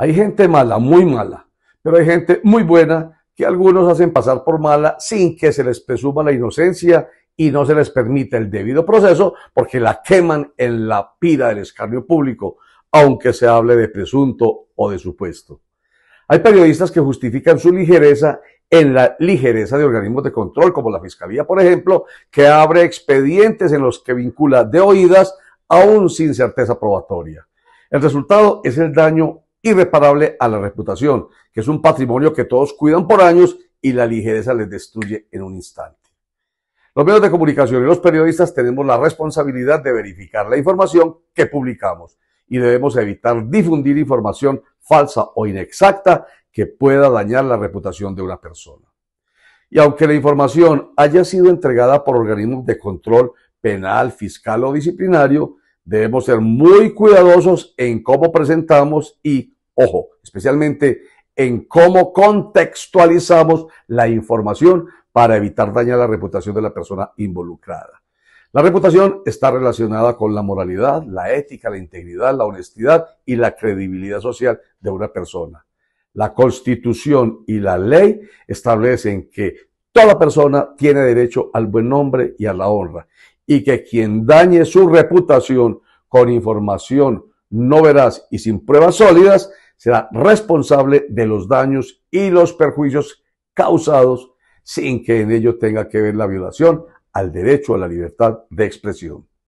Hay gente mala, muy mala, pero hay gente muy buena que algunos hacen pasar por mala sin que se les presuma la inocencia y no se les permita el debido proceso porque la queman en la pira del escarnio público, aunque se hable de presunto o de supuesto. Hay periodistas que justifican su ligereza en la ligereza de organismos de control, como la Fiscalía, por ejemplo, que abre expedientes en los que vincula de oídas aún sin certeza probatoria. El resultado es el daño irreparable a la reputación, que es un patrimonio que todos cuidan por años y la ligereza les destruye en un instante. Los medios de comunicación y los periodistas tenemos la responsabilidad de verificar la información que publicamos y debemos evitar difundir información falsa o inexacta que pueda dañar la reputación de una persona. Y aunque la información haya sido entregada por organismos de control penal, fiscal o disciplinario, debemos ser muy cuidadosos en cómo presentamos y Ojo, especialmente en cómo contextualizamos la información para evitar dañar la reputación de la persona involucrada. La reputación está relacionada con la moralidad, la ética, la integridad, la honestidad y la credibilidad social de una persona. La constitución y la ley establecen que toda persona tiene derecho al buen nombre y a la honra y que quien dañe su reputación con información no veraz y sin pruebas sólidas será responsable de los daños y los perjuicios causados sin que en ello tenga que ver la violación al derecho a la libertad de expresión.